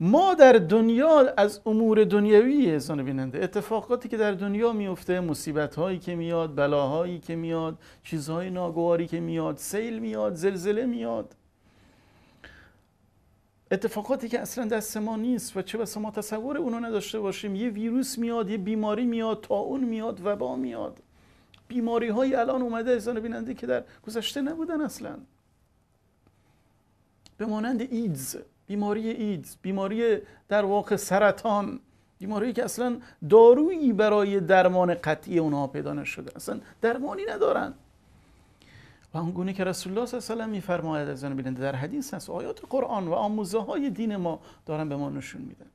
ما در دنیا از امور دنیوی احسان بیننده اتفاقاتی که در دنیا میفته مصیبت هایی که میاد بلاهایی که میاد چیزهای ناگواری که میاد سیل میاد زلزله میاد اتفاقاتی که اصلا دست ما نیست و چه بسا ما تصور اونو نداشته باشیم یه ویروس میاد یه بیماری میاد تاون میاد وبا میاد بیماری الان اومده احسان بیننده که در گذشته نبودن اصلا به مانند ایدز بیماری ایدز بیماری در واقع سرطان بیماری که اصلا دارویی برای درمان قطعی اونها پیدا نشده اصلا درمانی ندارن و اونگونه که رسول الله صلی الله علیه و میفرماید از بیننده در حدیث هست آیات قرآن و آموزه های دین ما دارن به ما نشون میدن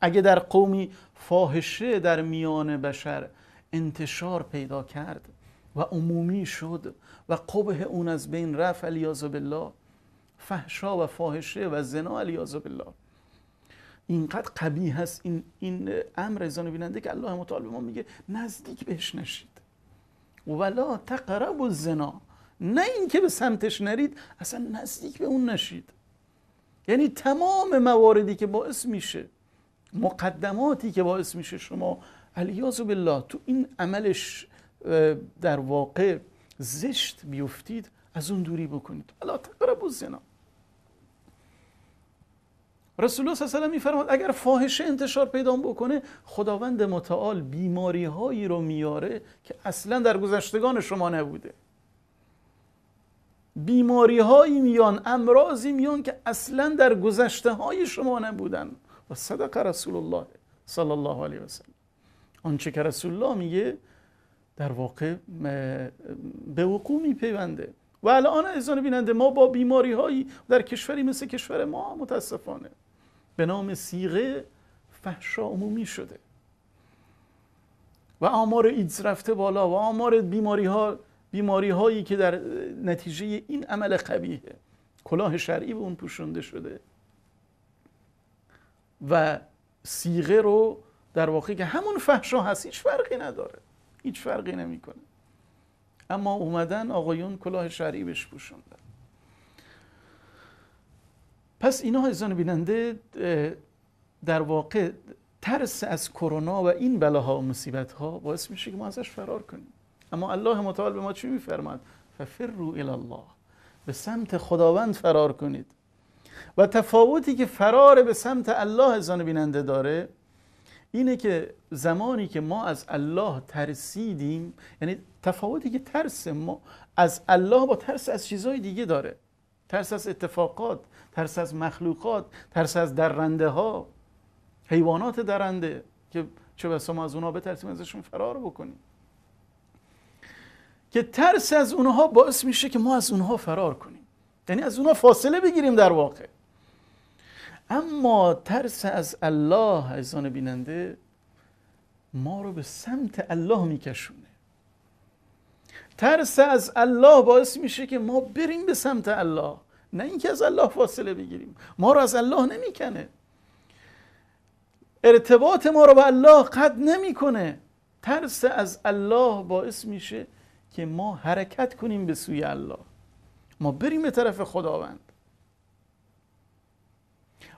اگه در قومی فاحشه در میان بشر انتشار پیدا کرد و عمومی شد و قبه اون از بین رفت الاز بالله فحشا و فاحشه و زنا علیاذ بالله اینقدر قبیه هست این این امر ازانو بیننده که الله متعال به ما میگه نزدیک بهش نشید ولا تقرب و زنا نه اینکه به سمتش نرید اصلا نزدیک به اون نشید یعنی تمام مواردی که باعث میشه مقدماتی که باعث میشه شما علیاذ بالله تو این عملش در واقع زشت بیفتید از اون دوری بکنید الا تقرب و زنا رسول الله صلی الله علیه اگر فاحشه انتشار پیدا بکنه خداوند متعال بیماری هایی رو میاره که اصلا در گذشتگان شما نبوده بیماری هایی میان امراضی میان که اصلا در گذشته های شما نبودن و صدق رسول الله صلی الله علیه و سلم آنچه که رسول الله میگه در واقع به وقوع میپیونده و الان ازان بیننده ما با بیماری هایی در کشوری مثل کشور ما متاسفانه به نام سیغه فحشا عمومی شده و آمار ایدز رفته بالا و آمار بیماری, ها بیماری هایی که در نتیجه این عمل قبیهه کلاه شرعی به اون پوشونده شده و سیغه رو در واقع که همون فحشا هست هیچ فرقی نداره هیچ فرقی نمیکنه اما اومدن آقایون کلاه شرعی بهش پوشوندن پس اینا هزان بیننده در واقع ترس از کرونا و این بلاها و مصیبت ها باعث میشه که ما ازش فرار کنیم اما الله متعال به ما چی میفرماد ففر الی الله به سمت خداوند فرار کنید و تفاوتی که فرار به سمت الله ازان بیننده داره اینه که زمانی که ما از الله ترسیدیم یعنی تفاوتی که ترس ما از الله با ترس از چیزهای دیگه داره ترس از اتفاقات ترس از مخلوقات ترس از درنده ها حیوانات درنده که چه بسا ما از اونها بترسیم ازشون فرار بکنیم که ترس از اونها باعث میشه که ما از اونها فرار کنیم یعنی از اونها فاصله بگیریم در واقع اما ترس از الله عزیزان بیننده ما رو به سمت الله میکشونه ترس از الله باعث میشه که ما بریم به سمت الله نه اینکه از الله فاصله بگیریم ما رو از الله نمیکنه ارتباط ما رو به الله قد نمیکنه ترس از الله باعث میشه که ما حرکت کنیم به سوی الله ما بریم به طرف خداوند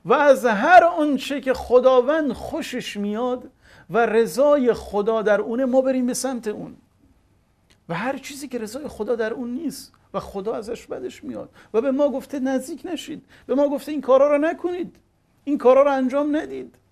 و از هر آنچه که خداوند خوشش میاد و رضای خدا در اونه ما بریم به سمت اون و هر چیزی که رضای خدا در اون نیست و خدا ازش بدش میاد و به ما گفته نزدیک نشید به ما گفته این کارا را نکنید این کارا را انجام ندید